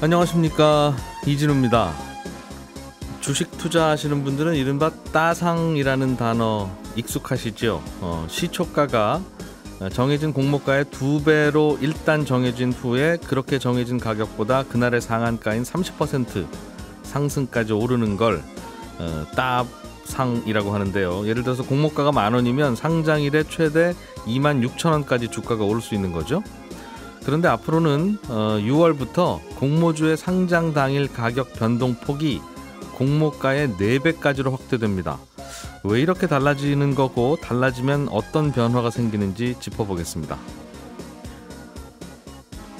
안녕하십니까 이진우입니다. 주식 투자하시는 분들은 이른바 따상이라는 단어 익숙하시죠? 어, 시초가가 정해진 공모가의 두 배로 일단 정해진 후에 그렇게 정해진 가격보다 그날의 상한가인 30% 상승까지 오르는 걸 어, 따상이라고 하는데요. 예를 들어서 공모가가 만 원이면 상장일에 최대 2만 6천 원까지 주가가 오를 수 있는 거죠. 그런데 앞으로는 6월부터 어, 공모주의 상장 당일 가격 변동폭이 공모가의 4배까지로 확대됩니다. 왜 이렇게 달라지는 거고 달라지면 어떤 변화가 생기는지 짚어보겠습니다.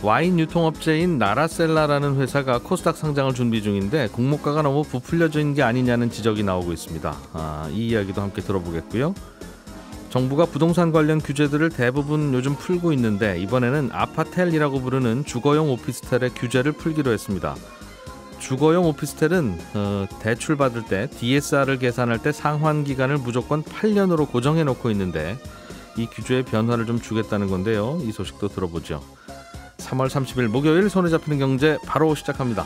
와인 유통업체인 나라셀라라는 회사가 코스닥 상장을 준비 중인데 공모가가 너무 부풀려진 게 아니냐는 지적이 나오고 있습니다. 아, 이 이야기도 함께 들어보겠고요. 정부가 부동산 관련 규제들을 대부분 요즘 풀고 있는데 이번에는 아파텔이라고 부르는 주거용 오피스텔의 규제를 풀기로 했습니다. 주거용 오피스텔은 어, 대출 받을 때 DSR을 계산할 때 상환 기간을 무조건 8년으로 고정해 놓고 있는데 이 규제의 변화를 좀 주겠다는 건데요. 이 소식도 들어보죠. 3월 30일 목요일 손에 잡히는 경제 바로 시작합니다.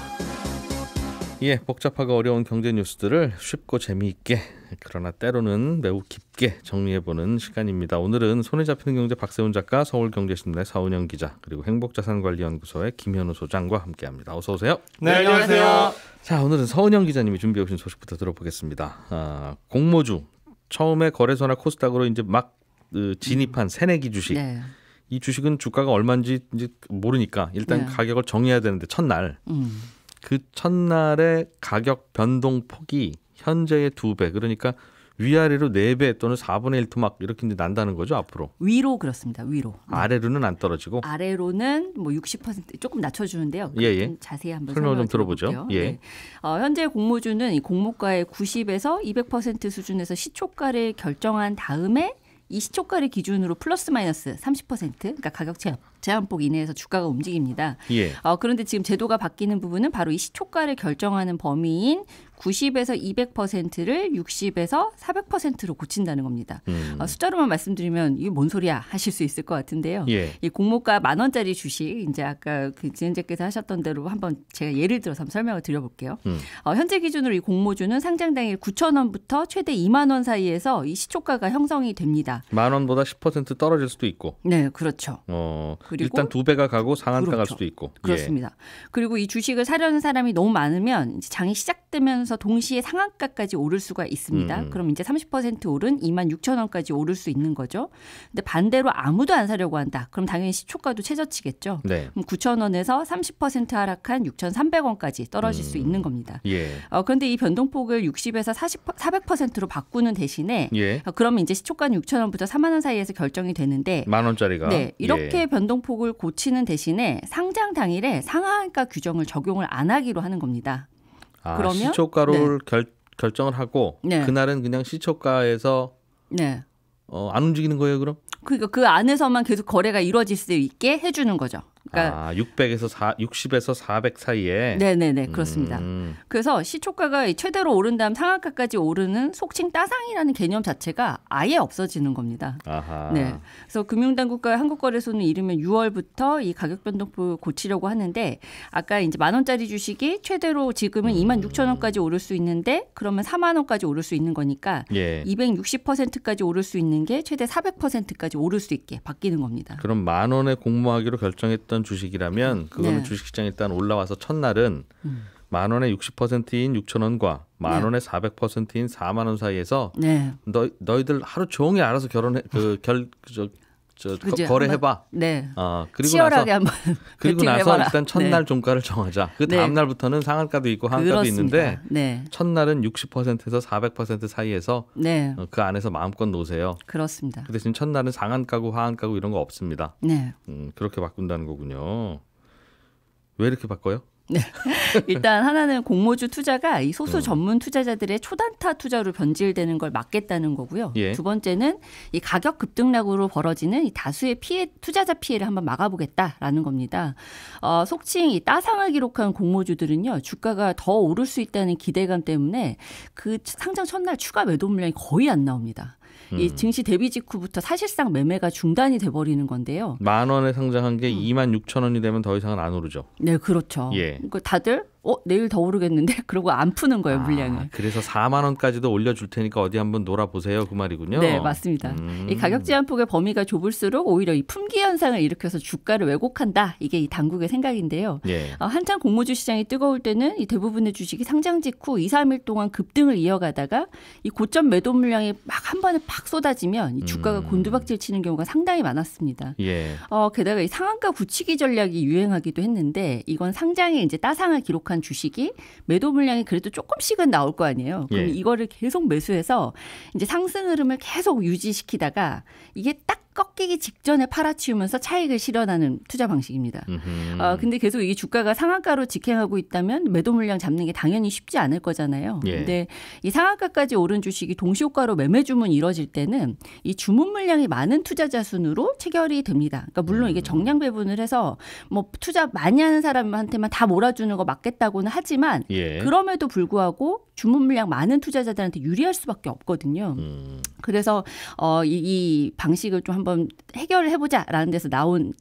예, 복잡하고 어려운 경제 뉴스들을 쉽고 재미있게 그러나 때로는 매우 깊게 정리해보는 시간입니다. 오늘은 손에 잡히는 경제 박세훈 작가, 서울경제신문의 서은영 기자, 그리고 행복자산관리연구소의 김현우 소장과 함께합니다. 어서 오세요. 네, 안녕하세요. 자, 오늘은 서은영 기자님이 준비해 오신 소식부터 들어보겠습니다. 아, 공모주 처음에 거래소나 코스닥으로 이제 막 으, 진입한 새내기 주식. 네. 이 주식은 주가가 얼마인지 이제 모르니까 일단 네. 가격을 정해야 되는데 첫날. 음. 그 첫날의 가격 변동폭이 현재의 두배 그러니까 위아래로 네 배 또는 사분의 일 토막 이렇게 난다는 거죠, 앞으로. 위로 그렇습니다. 위로. 음. 아래로는 안 떨어지고. 아래로는 뭐 60% 조금 낮춰 주는데요. 예, 예. 자세히 한번 설명 을좀 들어보죠. 예. 네. 어, 현재 공모주는 이 공모가의 90에서 200% 수준에서 시초가를 결정한 다음에 이 시초가를 기준으로 플러스 마이너스 30% 그러니까 가격 체험 제한폭 이내에서 주가가 움직입니다. 예. 어, 그런데 지금 제도가 바뀌는 부분은 바로 이 시초가를 결정하는 범위인 90에서 200%를 60에서 400%로 고친다는 겁니다. 음. 어, 숫자로만 말씀드리면 이게 뭔 소리야 하실 수 있을 것 같은데요. 예. 이 공모가 만 원짜리 주식 이제 아까 그 진행자께서 하셨던 대로 한번 제가 예를 들어서 한번 설명을 드려볼게요. 음. 어, 현재 기준으로 이 공모주는 상장 당일 9천 원부터 최대 2만 원 사이에서 이 시초가가 형성이 됩니다. 만 원보다 10% 떨어질 수도 있고. 네, 그렇죠. 어, 그리고 일단 두 배가 가고 상한가 그렇죠. 갈 수도 있고. 예. 그렇습니다. 예. 그리고 이 주식을 사려는 사람이 너무 많으면 장이 시작되면 하면서 동시에 상한가까지 오를 수가 있습니다. 음. 그럼 이제 30% 오른 2만 6천 원까지 오를 수 있는 거죠. 근데 반대로 아무도 안 사려고 한다. 그럼 당연히 시초가도 최저치겠죠. 네. 그럼 9천 원에서 30% 하락한 6,300원까지 떨어질 음. 수 있는 겁니다. 예. 어, 그런데 이 변동폭을 60에서 40, 400%로 바꾸는 대신에 예. 어, 그러면 이제 시초가는 6천 원부터 4만 원 사이에서 결정이 되는데 만 원짜리가 네, 예. 이렇게 예. 변동폭을 고치는 대신에 상장 당일에 상한가 규정을 적용을 안 하기로 하는 겁니다. 아, 그러면 시초가를 네. 결, 결정을 하고 네. 그날은 그냥 시초가에서 네. 어, 안 움직이는 거예요, 그럼? 그러니까 그 안에서만 계속 거래가 이루어질 수 있게 해주는 거죠. 그러니까 아, 600에서 4, 60에서 400 사이에. 네네네 음. 그렇습니다. 음. 그래서 시초가가 최대로 오른 다음 상한가까지 오르는 속칭 따상이라는 개념 자체가 아예 없어지는 겁니다. 아하. 네. 그래서 금융당국과 한국거래소는 이르면 6월부터 이 가격 변동폭 고치려고 하는데 아까 이제 만 원짜리 주식이 최대로 지금은 음. 2만 6천 원까지 오를 수 있는데 그러면 4만 원까지 오를 수 있는 거니까 예. 260%까지 오를 수 있는 게 최대 400%까지 오를 수 있게 바뀌는 겁니다. 그럼 만 원에 공모하기로 결정했던 올던 주식이라면 그거는 네. 주식시장에 일단 올라와서 첫날은 음. 만 원에 60%인 6천 원과 만 네. 원에 400%인 4만 원 사이에서 네. 너 너희들 하루 종일 알아서 결혼해 그결저 그저 그죠? 거래해봐. 네. 아 그리고 치열하게 나서 한번 그리고 나서 해봐라. 일단 첫날 네. 종가를 정하자. 그 네. 다음 날부터는 상한가도 있고 하한가도 있는데 네. 첫날은 60%에서 400% 사이에서 네. 어, 그 안에서 마음껏 노세요. 그렇습니다. 그 대신 첫날은 상한가고 하한가고 이런 거 없습니다. 네. 음, 그렇게 바꾼다는 거군요. 왜 이렇게 바꿔요? 네. 일단 하나는 공모주 투자가 이 소수 음. 전문 투자자들의 초단타 투자로 변질되는 걸 막겠다는 거고요. 예. 두 번째는 이 가격 급등락으로 벌어지는 이 다수의 피해 투자자 피해를 한번 막아보겠다라는 겁니다. 어, 속칭 이 따상을 기록한 공모주들은요 주가가 더 오를 수 있다는 기대감 때문에 그 상장 첫날 추가 매도 물량이 거의 안 나옵니다. 음. 이 증시 대비 직후부터 사실상 매매가 중단이 돼 버리는 건데요. 만 원에 상장한 게 음. 2만 6천 원이 되면 더 이상은 안 오르죠. 네, 그렇죠. 예. 그러니까 다들 어 내일 더 오르겠는데 그러고 안 푸는 거예요 아, 물량을. 아, 그래서 4만 원까지도 올려줄 테니까 어디 한번 놀아보세요 그 말이군요. 네 맞습니다. 음. 이 가격 제한 폭의 범위가 좁을수록 오히려 이 품귀 현상을 일으켜서 주가를 왜곡한다 이게 이 당국의 생각인데요. 예. 어, 한창 공모주 시장이 뜨거울 때는 이 대부분의 주식이 상장 직후 2, 3일 동안 급등을 이어가다가 이 고점 매도 물량이 막 한 번에 팍 쏟아지면 이 주가가 음. 곤두박질 치는 경우가 상당히 많았습니다. 예. 어, 게다가 이 상한가 굳히기 전략이 유행하기도 했는데 이건 상장에 이제 따상을 기록한 올라간 주식이 매도 물량이 그래도 조금씩은 나올 거 아니에요. 그럼 예. 이거를 계속 매수해서 이제 상승 흐름을 계속 유지시키다가 이게 딱 꺾이기 직전에 팔아치우면서 차익을 실현하는 투자 방식입니다. 어, 근데 계속 이 주가가 상한가로 직행하고 있다면 매도 물량 잡는 게 당연히 쉽지 않을 거잖아요. 예. 근데 이 상한가까지 오른 주식이 동시효과로 매매 주문 이뤄질 때는 이 주문 물량이 많은 투자자 순으로 체결이 됩니다. 그러니까 물론 이게 음. 정량 배분을 해서 뭐 투자 많이 하는 사람한테만 다 몰아주는 거 맞겠다고는 하지만 예. 그럼에도 불구하고 주문 물량 많은 투자자들한테 유리할 수밖에 없거든요. 음. 그래서 어, 이, 이 방식을 좀 한번 한번 해결을 해보자라는 데서 나온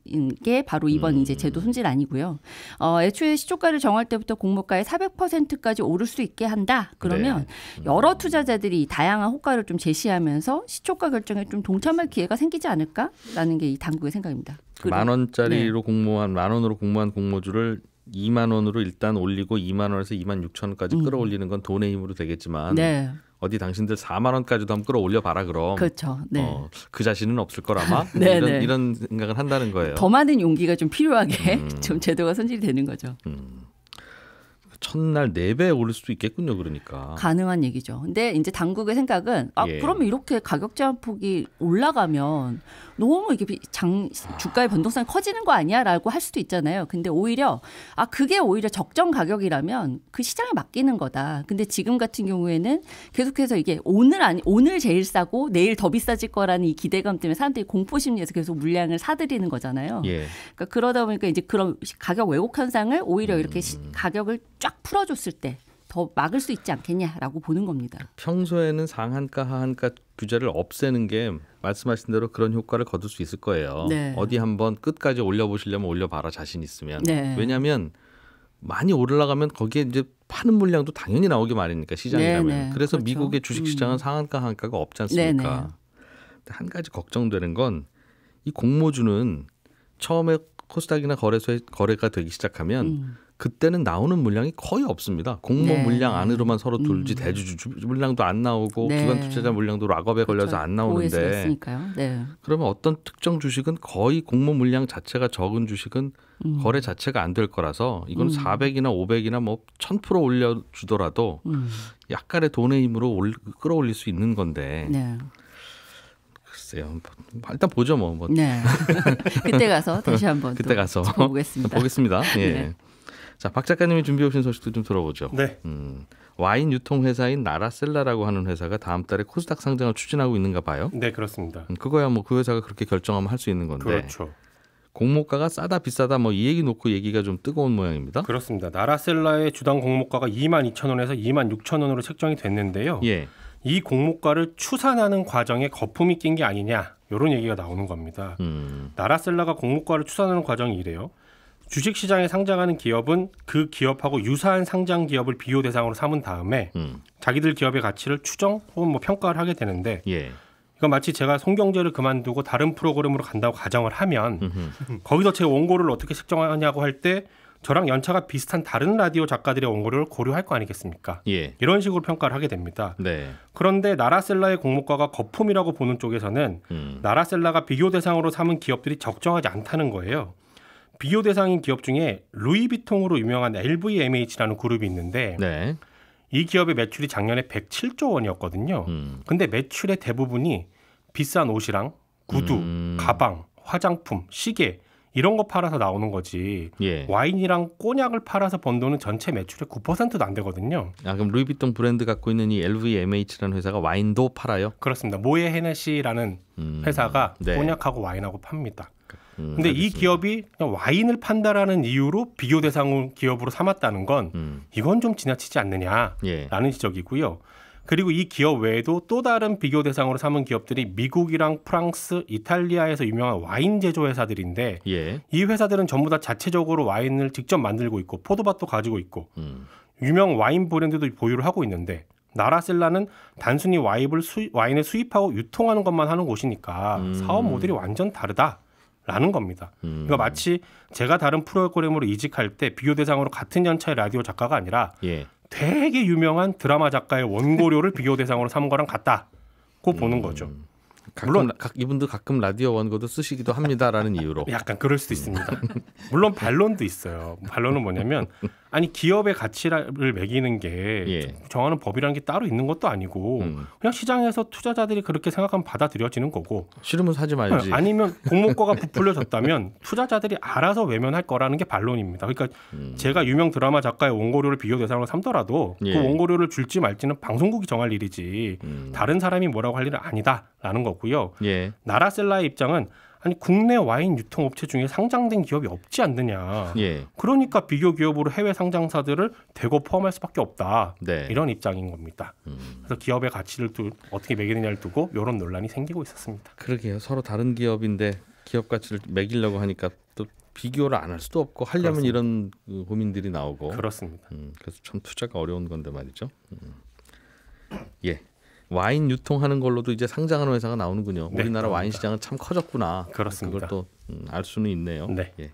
게 바로 이번 음. 이제 제도 손질 아니고요. 어, 애초에 시초가를 정할 때부터 공모가의 400%까지 오를 수 있게 한다. 그러면 네. 음. 여러 투자자들이 다양한 호가를 좀 제시하면서 시초가 결정에 좀 동참할 기회가 생기지 않을까라는 게 이 당국의 생각입니다. 그 만 원짜리로 네. 공모한 만 원으로 공모한 공모주를 2만 원으로 일단 올리고 2만 원에서 2만 6천 원까지 음. 끌어올리는 건 돈의 힘으로 되겠지만 네. 어디 당신들 4만 원까지도 한번 끌어올려 봐라 그럼. 그렇죠. 네. 어, 그 자신은 없을 거라마. 네, 이런, 네. 이런 생각을 한다는 거예요. 더 많은 용기가 좀 필요하게 음. 좀 제도가 선질되는 거죠. 음. 첫날 4배 오를 수도 있겠군요, 그러니까. 가능한 얘기죠. 근데 이제 당국의 생각은, 아, 예. 그러면 이렇게 가격 제한 폭이 올라가면 너무 이게 장 주가의 변동성이 커지는 거 아니야라고 할 수도 있잖아요. 근데 오히려 아 그게 오히려 적정 가격이라면 그 시장에 맡기는 거다. 근데 지금 같은 경우에는 계속해서 이게 오늘 아니 오늘 제일 싸고 내일 더 비싸질 거라는 이 기대감 때문에 사람들이 공포 심리에서 계속 물량을 사들이는 거잖아요. 예. 그러니까 그러다 보니까 이제 그런 가격 왜곡 현상을 오히려 이렇게 시, 음. 가격을 쫙 풀어줬을 때 더 막을 수 있지 않겠냐라고 보는 겁니다. 평소에는 상한가 하한가 규제를 없애는 게 말씀하신 대로 그런 효과를 거둘 수 있을 거예요. 네. 어디 한번 끝까지 올려보시려면 올려봐라 자신 있으면. 네. 왜냐하면 많이 올라가면 거기에 이제 파는 물량도 당연히 나오게 마련이니까 시장이라면. 네네. 네. 그래서 그렇죠. 미국의 주식시장은 음. 상한가 하한가가 없지 않습니까? 네, 네. 한 가지 걱정되는 건 이 공모주는 처음에 코스닥이나 거래소에 거래가 되기 시작하면 음. 그때는 나오는 물량이 거의 없습니다. 공모 네. 물량 안으로만 서로 둘지 음. 대주주 물량도 안 나오고 네. 기관 투자자 물량도 락업에 그렇죠. 걸려서 안 나오는데. 네. 그러면 어떤 특정 주식은 거의 공모 물량 자체가 적은 주식은 음. 거래 자체가 안 될 거라서 이건 음. 400이나 500이나 뭐 1000% 올려 주더라도 음. 약간의 돈의 힘으로 올, 끌어올릴 수 있는 건데. 네. 글쎄요. 뭐 일단 보죠 뭐. 뭐. 네. 그때 가서 다시 한번 그때 가서 보겠습니다. 보겠습니다. 예. 네. 자, 박 작가님이 준비해 오신 소식도 좀 들어보죠. 네. 음, 와인 유통 회사인 나라셀라라고 하는 회사가 다음 달에 코스닥 상장을 추진하고 있는가 봐요. 네, 그렇습니다. 음, 그거야 뭐 그 회사가 그렇게 결정하면 할 수 있는 건데. 그렇죠. 공모가가 싸다 비싸다 뭐 이 얘기 놓고 얘기가 좀 뜨거운 모양입니다. 그렇습니다. 나라셀라의 주당 공모가가 2만 2천 원에서 2만 6천 원으로 책정이 됐는데요. 예. 이 공모가를 추산하는 과정에 거품이 낀 게 아니냐 이런 얘기가 나오는 겁니다. 음. 나라셀라가 공모가를 추산하는 과정이 이래요. 주식시장에 상장하는 기업은 그 기업하고 유사한 상장 기업을 비교 대상으로 삼은 다음에 음. 자기들 기업의 가치를 추정 혹은 뭐 평가를 하게 되는데 예. 이건 마치 제가 송경제를 그만두고 다른 프로그램으로 간다고 가정을 하면 거기서 제 원고를 어떻게 측정하냐고 할 때 저랑 연차가 비슷한 다른 라디오 작가들의 원고를 고려할 거 아니겠습니까? 예. 이런 식으로 평가를 하게 됩니다. 네. 그런데 나라셀라의 공모가가 거품이라고 보는 쪽에서는 음. 나라셀라가 비교 대상으로 삼은 기업들이 적정하지 않다는 거예요. 비교 대상인 기업 중에 루이비통으로 유명한 LVMH라는 그룹이 있는데 네. 이 기업의 매출이 작년에 107조 원이었거든요. 음. 근데 매출의 대부분이 비싼 옷이랑 구두, 음. 가방, 화장품, 시계 이런 거 팔아서 나오는 거지. 예. 와인이랑 꼬냑을 팔아서 번 돈은 전체 매출의 9%도 안 되거든요. 아 그럼 루이비통 브랜드 갖고 있는 이 LVMH라는 회사가 와인도 팔아요? 그렇습니다. 모에 헤네시라는 음. 회사가 네. 꼬냑하고 와인하고 팝니다. 음, 근데 알겠습니다. 이 기업이 그냥 와인을 판다라는 이유로 비교 대상 기업으로 삼았다는 건 음. 이건 좀 지나치지 않느냐라는 예. 지적이고요. 그리고 이 기업 외에도 또 다른 비교 대상으로 삼은 기업들이 미국이랑 프랑스, 이탈리아에서 유명한 와인 제조 회사들인데 예. 이 회사들은 전부 다 자체적으로 와인을 직접 만들고 있고 포도밭도 가지고 있고 음. 유명 와인 브랜드도 보유를 하고 있는데 나라셀라는 단순히 와인을, 수입, 하고 유통하는 것만 하는 곳이니까 음. 사업 모델이 완전 다르다. 라는 겁니다. 그러니까 음. 그러니까 마치 제가 다른 프로그램으로 이직할 때 비교 대상으로 같은 연차의 라디오 작가가 아니라 예. 되게 유명한 드라마 작가의 원고료를 비교 대상으로 삼은 거랑 같다고 보는 음. 거죠. 가끔, 물론 각, 이분도 가끔 라디오 원고도 쓰시기도 합니다라는 이유로 약간 그럴 수도 음. 있습니다. 물론 반론도 있어요. 반론은 뭐냐면 아니 기업의 가치를 매기는 게 예. 정하는 법이라는 게 따로 있는 것도 아니고 음. 그냥 시장에서 투자자들이 그렇게 생각하면 받아들여지는 거고 싫으면 사지 말지 어, 아니면 공모가가 부풀려졌다면 투자자들이 알아서 외면할 거라는 게 반론입니다. 그러니까 음. 제가 유명 드라마 작가의 원고료를 비교 대상으로 삼더라도 그 예. 그 원고료를 줄지 말지는 방송국이 정할 일이지 음. 다른 사람이 뭐라고 할 일은 아니다라는 거고요. 예. 나라셀라의 입장은 아니 국내 와인 유통 업체 중에 상장된 기업이 없지 않느냐. 예. 그러니까 비교 기업으로 해외 상장사들을 대거 포함할 수밖에 없다. 네. 이런 입장인 겁니다. 음. 그래서 기업의 가치를 두, 어떻게 매기느냐를 두고 이런 논란이 생기고 있었습니다. 그러게요. 서로 다른 기업인데 기업 가치를 매기려고 하니까 또 비교를 안 할 수도 없고 하려면 그렇습니다. 이런 고민들이 나오고 그렇습니다. 음, 그래서 참 투자가 어려운 건데 말이죠. 음. 예. 와인 유통하는 걸로도 이제 상장하는 회사가 나오는군요. 네, 우리나라 그렇습니다. 와인 시장은 참 커졌구나. 그렇습니다. 그걸 또알 음, 수는 있네요. 네. 예.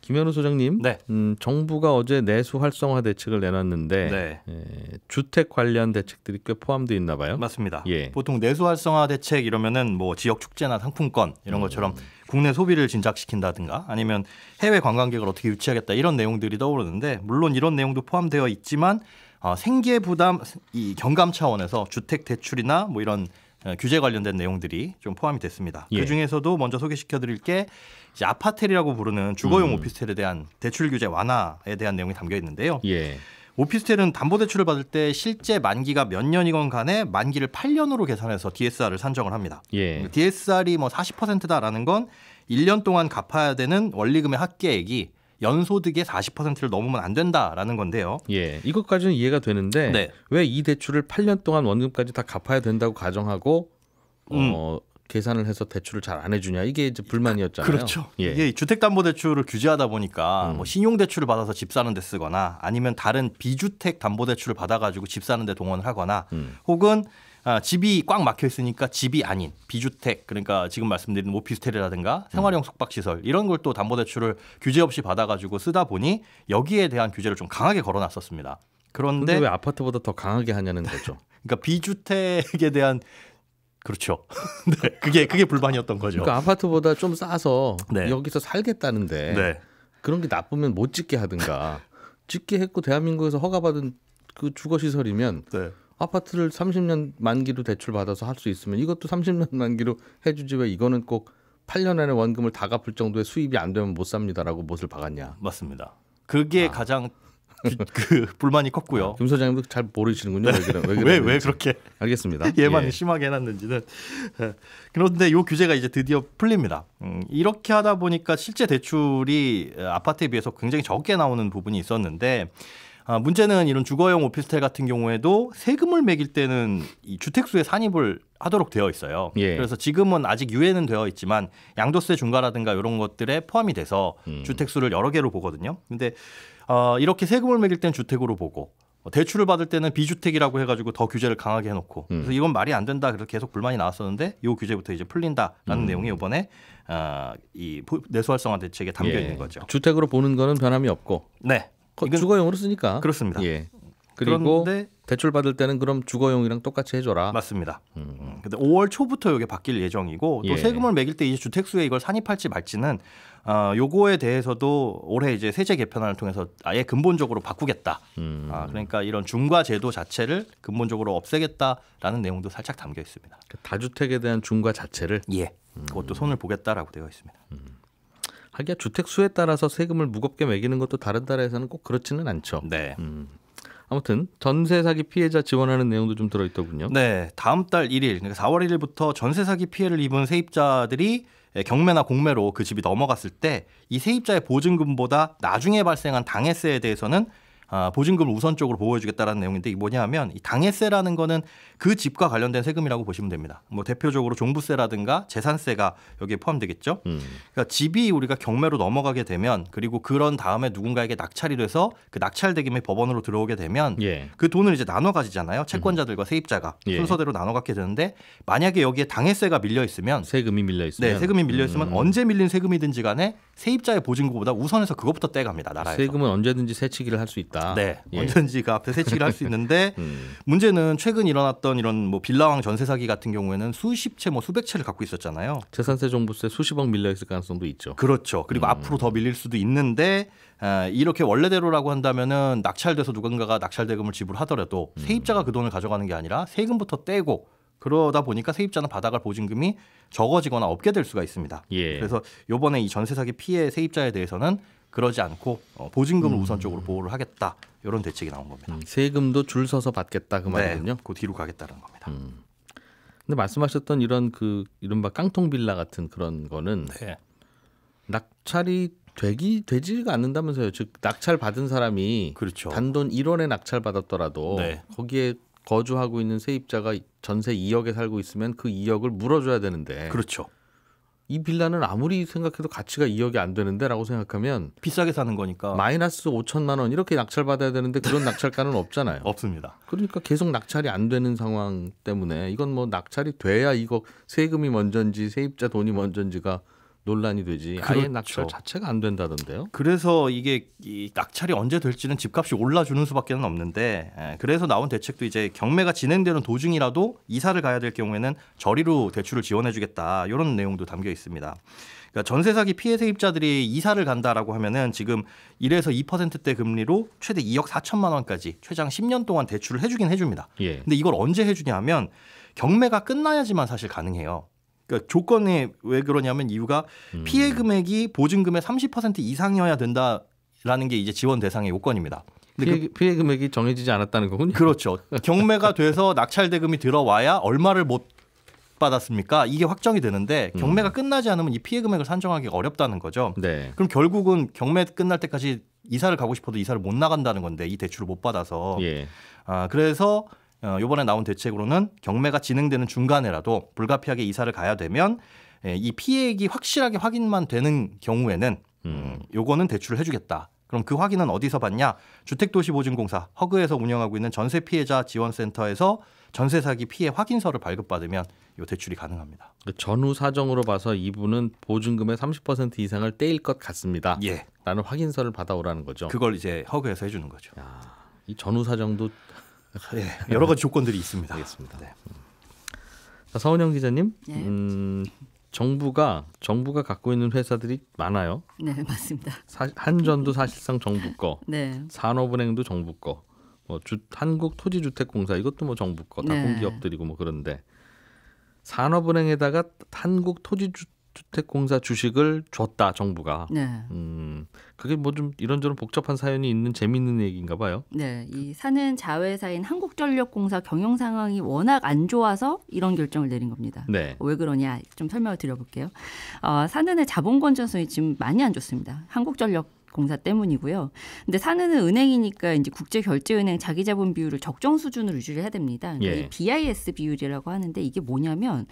김현우 소장님, 네. 음, 정부가 어제 내수 활성화 대책을 내놨는데 네. 예, 주택 관련 대책들이 꽤 포함되어 있나 봐요. 맞습니다. 예. 보통 내수 활성화 대책 이러면은 뭐 지역 축제나 상품권 이런 음. 것처럼 음. 국내 소비를 진작시킨다든가 아니면 해외 관광객을 어떻게 유치하겠다 이런 내용들이 떠오르는데 물론 이런 내용도 포함되어 있지만 어, 생계 부담 이 경감 차원에서 주택 대출이나 뭐 이런 어, 규제 관련된 내용들이 좀 포함이 됐습니다. 예. 그 중에서도 먼저 소개시켜드릴 게 이제 아파텔이라고 부르는 주거용 음. 오피스텔에 대한 대출 규제 완화에 대한 내용이 담겨 있는데요. 예. 오피스텔은 담보대출을 받을 때 실제 만기가 몇 년이건 간에 만기를 8년으로 계산해서 DSR을 산정을 합니다. 예. DSR이 뭐 40%다라는 건 1년 동안 갚아야 되는 원리금의 합계액이 연소득의 40%를 넘으면 안 된다라는 건데요. 예, 이것까지는 이해가 되는데 네. 왜이 대출을 8년 동안 원금까지 다 갚아야 된다고 가정하고 어, 음. 어, 계산을 해서 대출을 잘 안 해주냐 이게 이제 불만이었잖아요. 그렇죠. 예. 이게 주택담보대출을 규제하다 보니까 음. 뭐 신용대출을 받아서 집 사는데 쓰거나 아니면 다른 비주택 담보대출을 받아가지고 집 사는데 동원을 하거나 음. 혹은 아, 집이 꽉 막혀 있으니까 집이 아닌 비주택 그러니까 지금 말씀드린 오피스텔이라든가 뭐 생활형 숙박시설 이런 걸 또 담보대출을 규제 없이 받아가지고 쓰다 보니 여기에 대한 규제를 좀 강하게 걸어놨었습니다. 그런데 왜 아파트보다 더 강하게 하냐는 거죠. 그러니까 비주택에 대한 그렇죠. 네, 그게 그게 불만이었던 거죠. 그러니까 아파트보다 좀 싸서 네. 여기서 살겠다는데 네. 그런 게 나쁘면 못 짓게 하든가 짓게 했고 대한민국에서 허가받은 그 주거 시설이면 네. 아파트를 30년 만기로 대출 받아서 할 수 있으면 이것도 30년 만기로 해주지 왜 이거는 꼭 8년 안에 원금을 다 갚을 정도의 수입이 안 되면 못 삽니다라고 못을 박았냐. 맞습니다. 그게 아. 가장 그, 그 불만이 컸고요. 아, 김 소장님도 잘 모르시는군요. 왜왜 왜 그렇게? 알겠습니다. 얘만 예. 심하게 해놨는지는. 예. 그런데 요 규제가 이제 드디어 풀립니다. 음, 이렇게 하다 보니까 실제 대출이 아파트에 비해서 굉장히 적게 나오는 부분이 있었는데 아, 문제는 이런 주거용 오피스텔 같은 경우에도 세금을 매길 때는 이 주택수에 산입을 하도록 되어 있어요. 예. 그래서 지금은 아직 유예는 되어 있지만 양도세 중과라든가 이런 것들에 포함이 돼서 음. 주택수를 여러 개로 보거든요. 근데 어, 이렇게 세금을 매길 때는 주택으로 보고 어, 대출을 받을 때는 비주택이라고 해가지고 더 규제를 강하게 해놓고 음. 그래서 이건 말이 안 된다 그래서 계속 불만이 나왔었는데 이 규제부터 이제 풀린다라는 음. 내용이 이번에 어, 아, 이 내수활성화 대책에 담겨 예. 있는 거죠. 주택으로 보는 거는 변함이 없고 네 이건 주거용으로 쓰니까. 그렇습니다. 예. 그리고 대출 받을 때는 그럼 주거용이랑 똑같이 해줘라. 맞습니다. 음. 근데 5월 초부터 이게 바뀔 예정이고 또 예. 세금을 매길 때 이제 주택수에 이걸 산입할지 말지는 어, 요거에 대해서도 올해 이제 세제 개편안을 통해서 아예 근본적으로 바꾸겠다. 음. 아, 그러니까 이런 중과 제도 자체를 근본적으로 없애겠다라는 내용도 살짝 담겨 있습니다. 다주택에 대한 중과 자체를 예, 그것도 음. 손을 보겠다라고 되어 있습니다. 음. 하기야 주택 수에 따라서 세금을 무겁게 매기는 것도 다른 나라에서는 꼭 그렇지는 않죠. 네. 음. 아무튼 전세 사기 피해자 지원하는 내용도 좀 들어 있더군요. 네, 다음 달 1일, 그러니까 4월 1일부터 전세 사기 피해를 입은 세입자들이 경매나 공매로 그 집이 넘어갔을 때 이 세입자의 보증금보다 나중에 발생한 당해세에 대해서는 아, 보증금을 우선적으로 보호해주겠다라는 내용인데 이 뭐냐하면 이 당해세라는 거는 그 집과 관련된 세금이라고 보시면 됩니다. 뭐 대표적으로 종부세라든가 재산세가 여기에 포함되겠죠. 음. 그러니까 집이 우리가 경매로 넘어가게 되면 그리고 그런 다음에 누군가에게 낙찰이 돼서 그 낙찰대금이 법원으로 들어오게 되면 예. 그 돈을 이제 나눠 가지잖아요. 채권자들과 음. 세입자가 예. 순서대로 나눠 갖게 되는데 만약에 여기에 당해세가 밀려 있으면 세금이 밀려 있으면 네, 세금이 밀려 있으면 음. 언제 밀린 세금이든지 간에 세입자의 보증금보다 우선해서 그것부터 떼갑니다. 나라에서 세금은 언제든지 세치기를 할 수 있다. 있으 네. 예. 언제든지 그 앞에 세치기를 할 수 있는데 음. 문제는 최근 일어났던 이런 뭐 빌라왕 전세 사기 같은 경우에는 수십 채뭐 수백 채를 갖고 있었잖아요. 재산세 종부세 수십억 밀려 있을 가능성도 있죠. 그렇죠. 그리고 음. 앞으로 더 밀릴 수도 있는데 이렇게 원래대로라고 한다면은 낙찰돼서 누군가가 낙찰대금을 지불하더라도 음. 세입자가 그 돈을 가져가는 게 아니라 세금부터 떼고 그러다 보니까 세입자는 받아갈 보증금이 적어지거나 없게 될 수가 있습니다. 예. 그래서 요번에 이 전세 사기 피해 세입자에 대해서는 그러지 않고 어, 보증금을 음. 우선적으로 보호를 하겠다 이런 대책이 나온 겁니다. 음, 세금도 줄 서서 받겠다 그 네, 말이군요. 네, 그 뒤로 가겠다는 겁니다. 음. 근데 말씀하셨던 이런 그 이른바 깡통 빌라 같은 그런 거는 네. 낙찰이 되기 되지가 않는다면서요. 즉 낙찰 받은 사람이 그렇죠. 단돈 1원에 낙찰 받았더라도 네. 거기에 거주하고 있는 세입자가 전세 2억에 살고 있으면 그 2억을 물어줘야 되는데 그렇죠. 이 빌라는 아무리 생각해도 가치가 2억이 안 되는데라고 생각하면 비싸게 사는 거니까 마이너스 5천만 원 이렇게 낙찰받아야 되는데 그런 낙찰가는 없잖아요. 없습니다. 그러니까 계속 낙찰이 안 되는 상황 때문에 이건 뭐 낙찰이 돼야 이거 세금이 먼저인지 세입자 돈이 먼저인지가 논란이 되지 그렇죠. 아예 낙찰 자체가 안 된다던데요. 그래서 이게 이 낙찰이 언제 될지는 집값이 올라주는 수밖에 는 없는데 예, 그래서 나온 대책도 이제 경매가 진행되는 도중이라도 이사를 가야 될 경우에는 저리로 대출을 지원해주겠다 이런 내용도 담겨 있습니다. 그러니까 전세 사기 피해 세입자들이 이사를 간다라고 하면은 지금 1에서 2%대 금리로 최대 2억 4천만 원까지 최장 10년 동안 대출을 해주긴 해줍니다. 예. 근데 이걸 언제 해주냐 하면 경매가 끝나야지만 사실 가능해요. 그러니까 조건이 왜 그러냐면 이유가 음. 피해 금액이 보증금의 30% 이상이어야 된다라는 게 이제 지원 대상의 요건입니다. 피해, 그, 피해 금액이 정해지지 않았다는 거군요. 그렇죠. 경매가 돼서 낙찰 대금이 들어와야 얼마를 못 받았습니까? 이게 확정이 되는데 음. 경매가 음. 끝나지 않으면 이 피해 금액을 산정하기 어렵다는 거죠. 네. 그럼 결국은 경매 끝날 때까지 이사를 가고 싶어도 이사를 못 나간다는 건데 이 대출을 못 받아서. 예. 아 그래서 어, 요번에 나온 대책으로는 경매가 진행되는 중간에라도 불가피하게 이사를 가야 되면 예, 이 피해액이 확실하게 확인만 되는 경우에는 음, 음, 요거는 대출을 해주겠다. 그럼 그 확인은 어디서 받냐? 주택도시보증공사 허그에서 운영하고 있는 전세 피해자 지원센터에서 전세 사기 피해 확인서를 발급받으면 요 대출이 가능합니다. 그 전후 사정으로 봐서 이분은 보증금의 30% 이상을 떼일 것 같습니다. 예. 라는 확인서를 받아오라는 거죠. 그걸 이제 허그에서 해주는 거죠. 야, 이 전후 사정도 네, 여러 가지 조건들이 있습니다. 알겠습니다. 네. 자, 서은영 기자님, 네. 음, 정부가 정부가 갖고 있는 회사들이 많아요. 네, 맞습니다. 사, 한전도 사실상 정부 거. 네. 산업은행도 정부 거. 뭐 주, 한국토지주택공사 이것도 뭐 정부 거다 네. 공기업들이고 뭐 그런데 산업은행에다가 한국토지주 주택공사 주식을 줬다 정부가. 네. 음, 그게 뭐 좀 이런저런 복잡한 사연이 있는 재미있는 얘기인가 봐요. 네, 이 사는 자회사인 한국전력공사 경영 상황이 워낙 안 좋아서 이런 결정을 내린 겁니다. 네. 왜 그러냐 좀 설명을 드려볼게요. 어, 사는의 자본 건전성이 지금 많이 안 좋습니다. 한국전력 공사 때문이고요. 근데 사는은 은행이니까 이제 국제결제은행 자기자본 비율을 적정 수준으로 유지를 해야 됩니다. 그러니 예. 이 BIS 비율이라고 하는데 이게 뭐냐면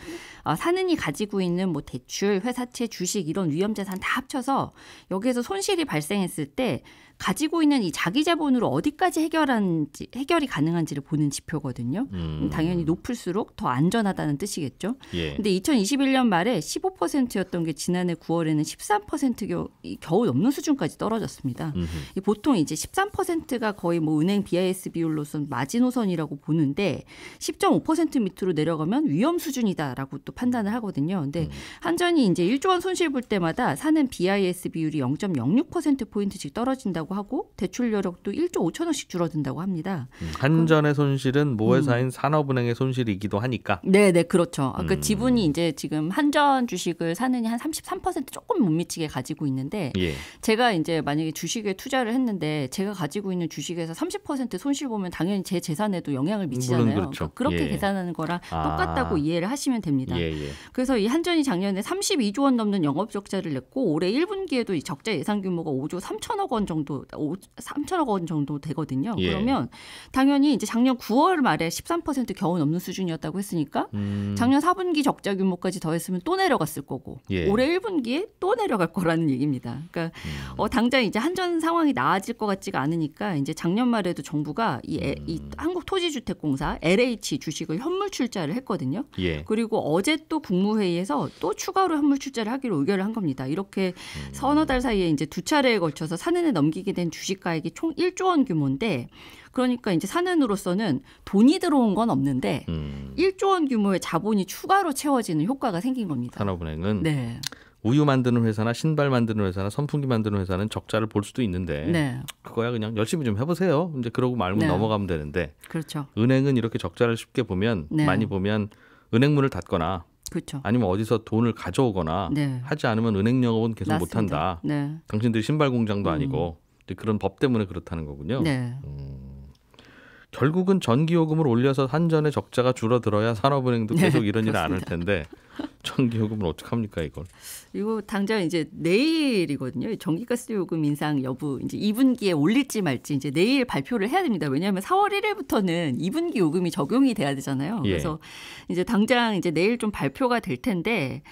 아, 사는이 가지고 있는 뭐 대출, 회사채, 주식 이런 위험재산다 합쳐서 여기에서 손실이 발생했을 때 가지고 있는 이 자기 자본으로 어디까지 해결한지 해결이 가능한지를 보는 지표거든요. 음. 음 당연히 높을수록 더 안전하다는 뜻이겠죠. 예. 근데 2021년 말에 15%였던 게 지난해 9월에는 13% 겨, 겨우 넘는 수준까지 떨어졌습니다. 음흠. 보통 이제 13%가 거의 뭐 은행 BIS 비율로선 마지노선이라고 보는데 10.5% 밑으로 내려가면 위험 수준이다라고 또 판단을 하거든요. 근데 음. 한전이 이제 1조 원 손실 볼 때마다 사는 BIS 비율이 0.06% 포인트씩 떨어진다고 줄어든다고 하고 대출 여력도 1조 5천억씩 줄어든다고 합니다. 음, 한전의 손실은 모회사인 음. 산업은행의 손실이기도 하니까. 네, 네, 그렇죠. 아, 그까 음. 지분이 이제 지금 한전 주식을 사느니 한 33% 조금 못 미치게 가지고 있는데 예. 제가 이제 만약에 주식에 투자를 했는데 제가 가지고 있는 주식에서 30% 손실 보면 당연히 제 재산에도 영향을 미치잖아요. 그러니까 그렇죠. 그러니까 그렇게 예. 계산하는 거랑 아. 똑같다고 아. 이해를 하시면 됩니다. 예, 예, 그래서 이 한전이 작년에 32조 원 넘는 영업 적자를 냈고 올해 1분기에도 이 적자 예상 규모가 5조 3천억 원 정도 정 3천억 원 정도 되거든요. 예. 그러면 당연히 이제 작년 9월 말에 13% 겨우 넘는 수준이었다고 했으니까 음. 작년 4분기 적자 규모까지 더했으면 또 내려갔을 거고 예. 올해 1분기에 또 내려갈 거라는 얘기입니다. 그러니까 음. 어, 당장 이제 한전 상황이 나아질 것 같지가 않으니까 이제 작년 말에도 정부가 이, 음. 이 한국토지주택공사 LH 주식을 현물 출자를 했거든요. 예. 그리고 어제 또 국무회의에서 또 추가로 현물 출자를 하기로 의결을 한 겁니다. 이렇게 음. 서너 달 사이에 이제 두 차례에 걸쳐서 사내에 넘기기 생기게 된 주식 가액이 총 1조 원 규모인데 그러니까 이제 사는으로서는 돈이 들어온 건 없는데 음. 1조 원 규모의 자본이 추가로 채워지는 효과가 생긴 겁니다. 산업은행은 네. 우유 만드는 회사나 신발 만드는 회사나 선풍기 만드는 회사는 적자를 볼 수도 있는데 네. 그거야 그냥 열심히 좀 해보세요. 이제 그러고 말고 네. 넘어가면 되는데 그렇죠. 은행은 이렇게 적자를 쉽게 보면 네. 많이 보면 은행문을 닫거나 그렇죠. 아니면 어디서 돈을 가져오거나 네. 하지 않으면 은행 영업은 계속 못한다. 네. 당신들이 신발 공장도 음. 아니고 네, 그런 법 때문에 그렇다는 거군요. 네. 음, 결국은 전기요금을 올려서 한전의 적자가 줄어들어야 산업은행도 네, 계속 네, 이런 일을 안 할 텐데 전기 요금을 어떻게 합니까 이걸? 이거 당장 이제 내일이거든요. 전기가스 요금 인상 여부 이제 2분기에 올릴지 말지 이제 내일 발표를 해야 됩니다. 왜냐하면 4월 1일부터는 2분기 요금이 적용이 돼야 되잖아요. 예. 그래서 이제 당장 이제 내일 좀 발표가 될 텐데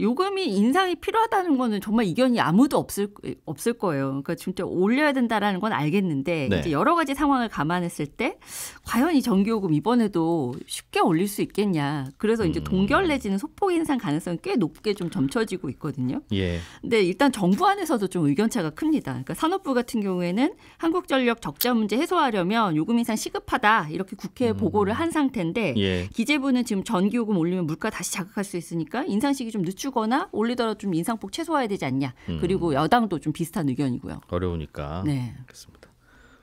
요금이 인상이 필요하다는 거는 정말 이견이 아무도 없을 없을 거예요. 그러니까 진짜 올려야 된다라는 건 알겠는데 네. 이제 여러 가지 상황을 감안했을 때 과연 이 전기 요금 이번에도 쉽게 올릴 수 있겠냐? 그래서 이제 음. 동결 내지는 소폭 인상 가능성이 꽤 높게 좀 점쳐지고 있거든요. 예. 근데 일단 정부 안에서도 좀 의견차가 큽니다. 그러니까 산업부 같은 경우에는 한국전력 적자 문제 해소하려면 요금 인상 시급하다 이렇게 국회에 음. 보고를 한 상태인데 예. 기재부는 지금 전기요금 올리면 물가 다시 자극할 수 있으니까 인상 시기 좀 늦추거나 올리더라도 좀 인상폭 최소화해야 되지 않냐. 음. 그리고 여당도 좀 비슷한 의견이고요. 어려우니까. 네. 그렇습니다.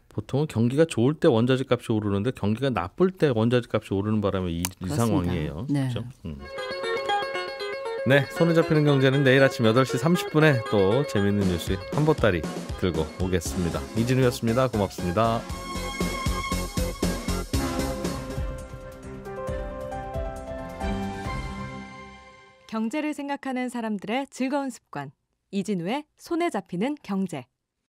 보통은 경기가 좋을 때 원자재 값이 오르는데 경기가 나쁠 때 원자재 값이 오르는 바람에 이, 이 상황이에요. 네. 그렇죠? 음. 네, 손에 잡히는 경제는 내일 아침 8시 30분에 또재미있는 뉴스 한 보따리 들고 오겠습니다. 이진우였습니다. 고맙습니다. 경제를 생각하는 사람들의 즐거운 습관. 이진우의 손에 잡히는 경제.